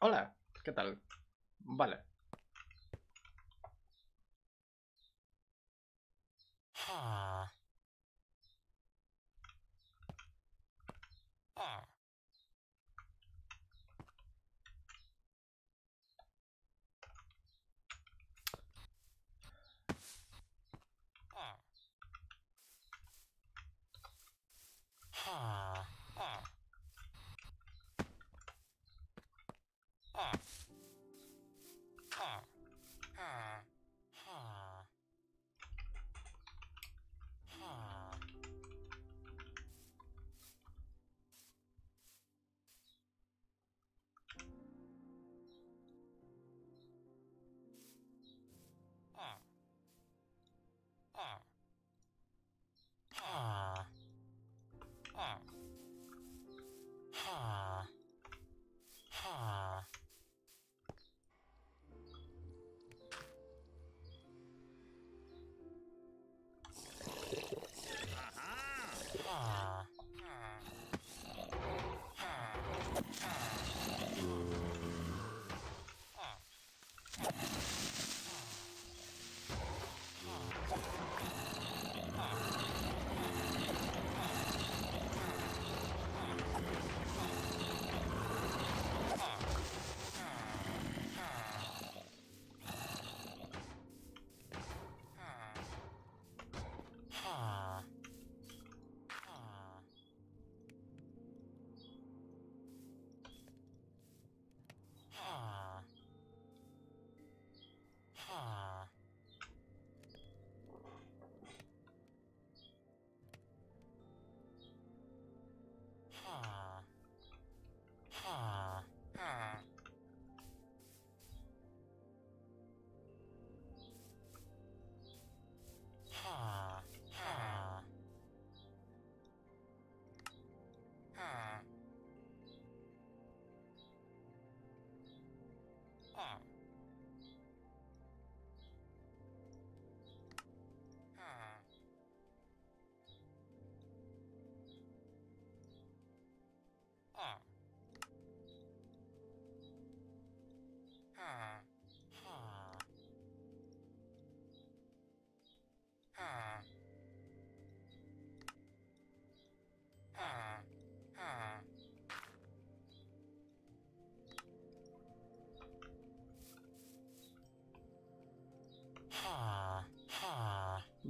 Hola, ¿qué tal? Vale. Ah.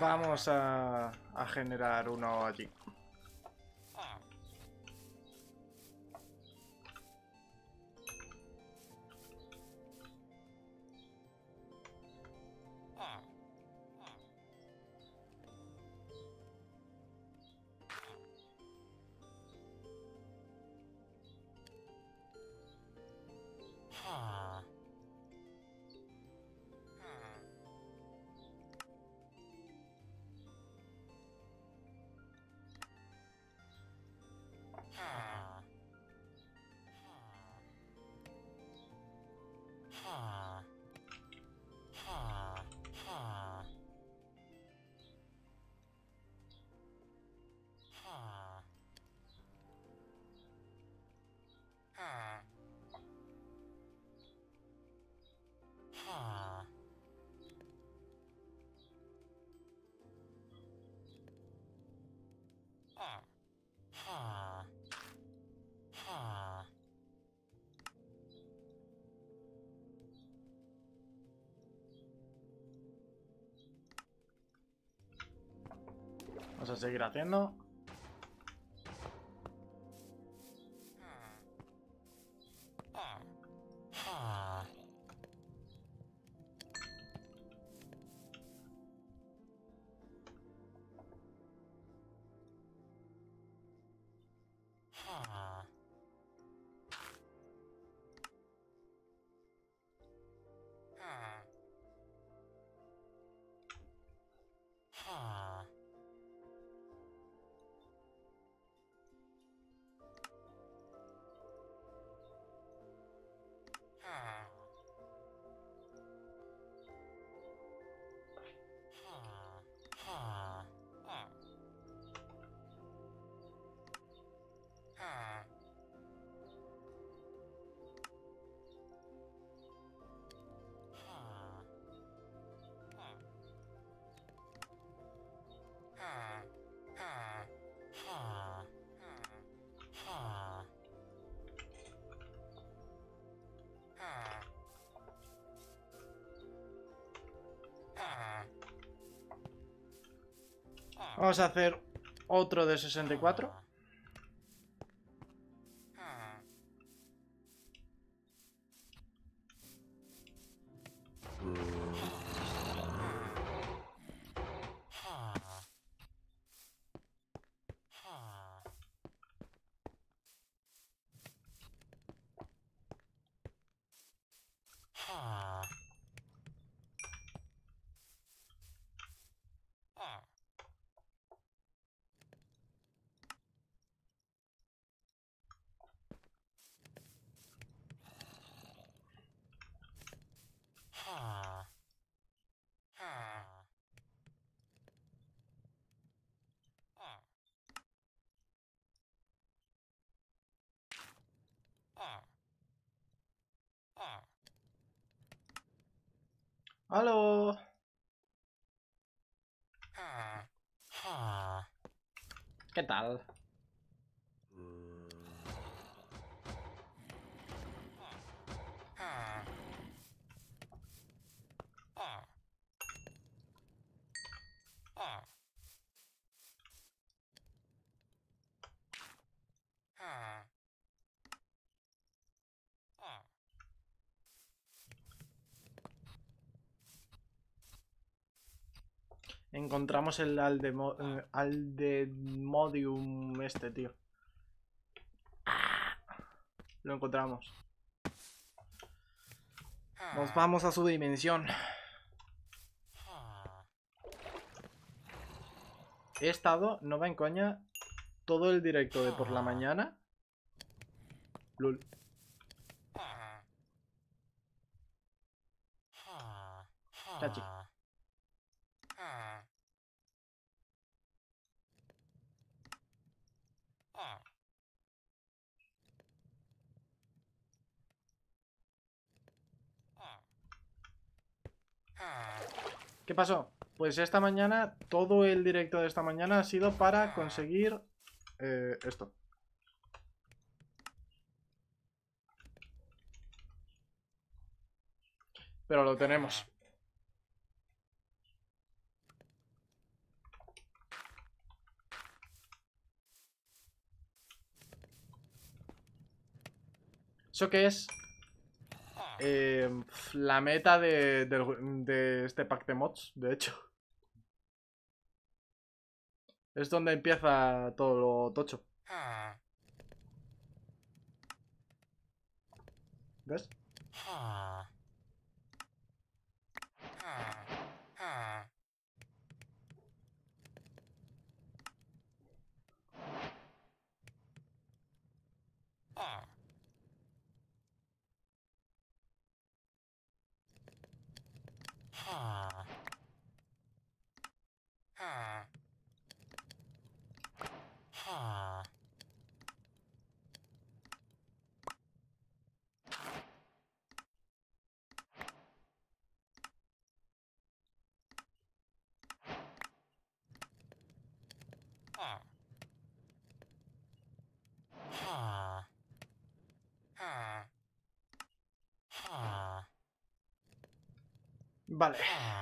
Vamos a, generar uno allí. Vamos a seguir haciendo. Vamos a hacer otro de 64. ¡Aló! Ah, ah. ¿Qué tal? Encontramos el al de eh, modium este, tío. Lo encontramos. Nos vamos a su dimensión. He estado, no va en coña, todo el directo de por la mañana. Lul. Chachi. ¿Qué pasó? Pues esta mañana, todo el directo de esta mañana ha sido para conseguir eh, esto. Pero lo tenemos. ¿Eso qué es? Eh, la meta de, este pack de mods, de hecho. Es donde empieza todo lo tocho. Ah. Ah. Ah. Ha. Ha. Ha. Vale. Ah.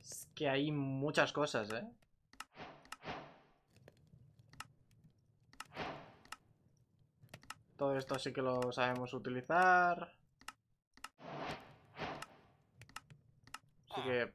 Es que hay muchas cosas, ¿eh? Todo esto sí que lo sabemos utilizar. Así que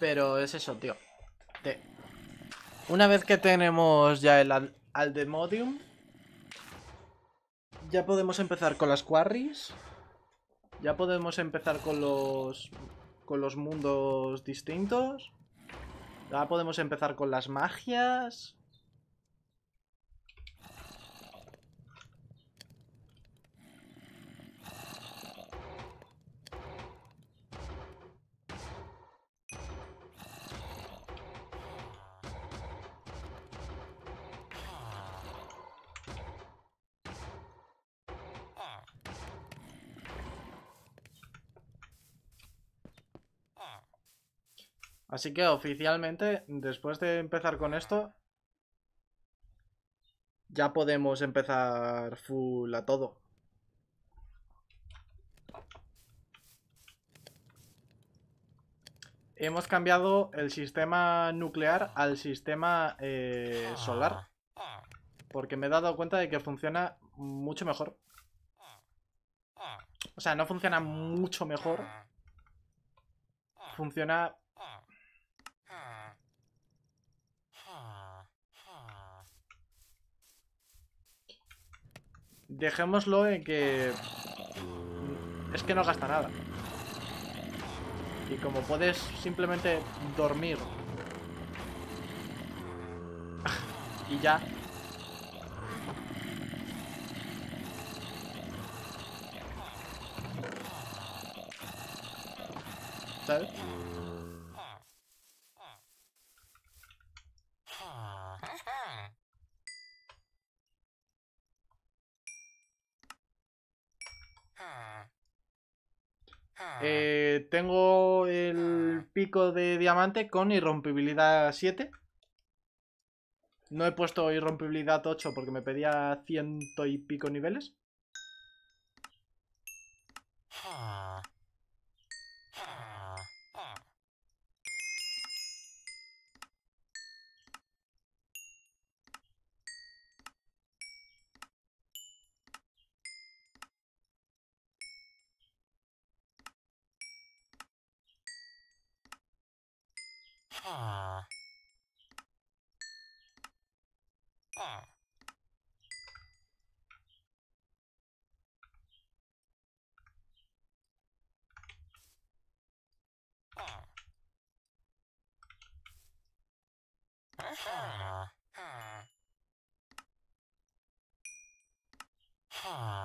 Pero es eso, tío. Una vez que tenemos ya el Aldemodium, ya podemos empezar con las quarries. Ya podemos empezar con los con los mundos distintos. Ya podemos empezar con las magias. Así que oficialmente, después de empezar con esto, ya podemos empezar full a todo. Hemos cambiado el sistema nuclear al sistema eh, solar. Porque me he dado cuenta de que funciona mucho mejor. O sea, no funciona mucho mejor. Funciona Dejémoslo en que... Es que no gasta nada. Y como puedes simplemente dormir... y ya... ¿Sabes? de diamante con irrompibilidad 7. No he puesto irrompibilidad 8 porque me pedía ciento y pico niveles. R R R Ha ha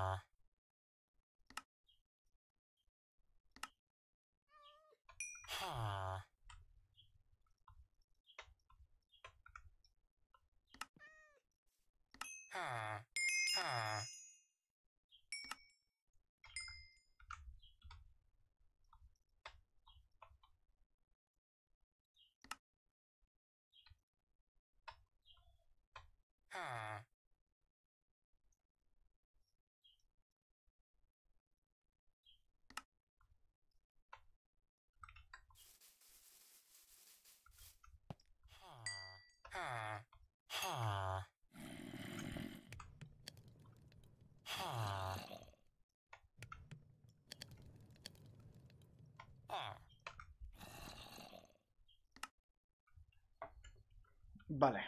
Vale.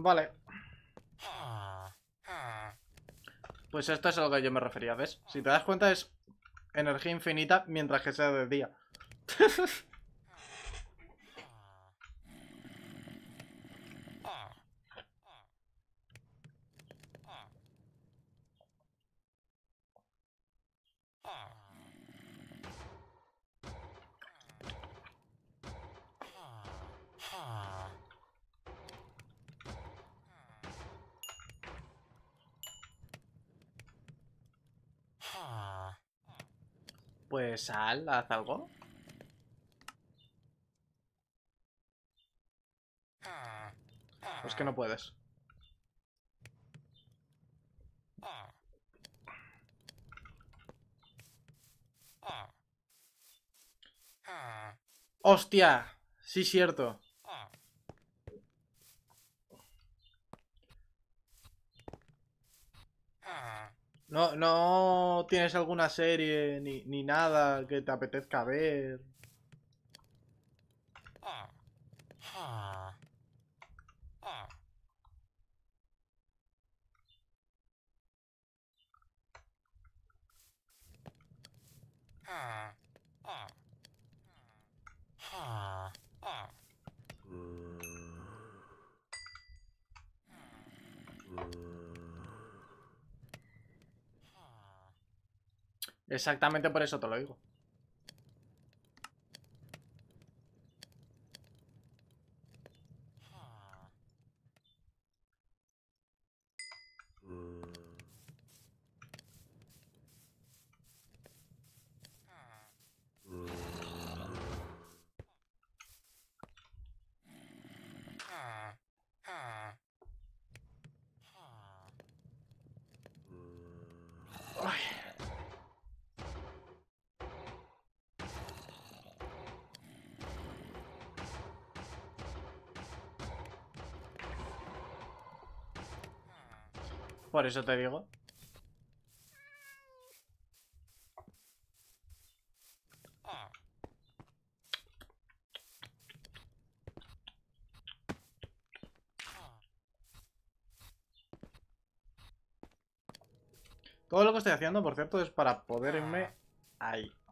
Vale. Pues esto es a lo que yo me refería, ¿ves? Si te das cuenta es energía infinita mientras que sea de día. Pues sal, haz algo. Es que no puedes. ¡Hostia! Sí, cierto. ¿No, no tienes alguna serie ni, ni nada que te apetezca ver? Ah, ah, ah. Exactamente por eso te lo digo. Por eso te digo. Todo lo que estoy haciendo, por cierto, es para poderme ahí.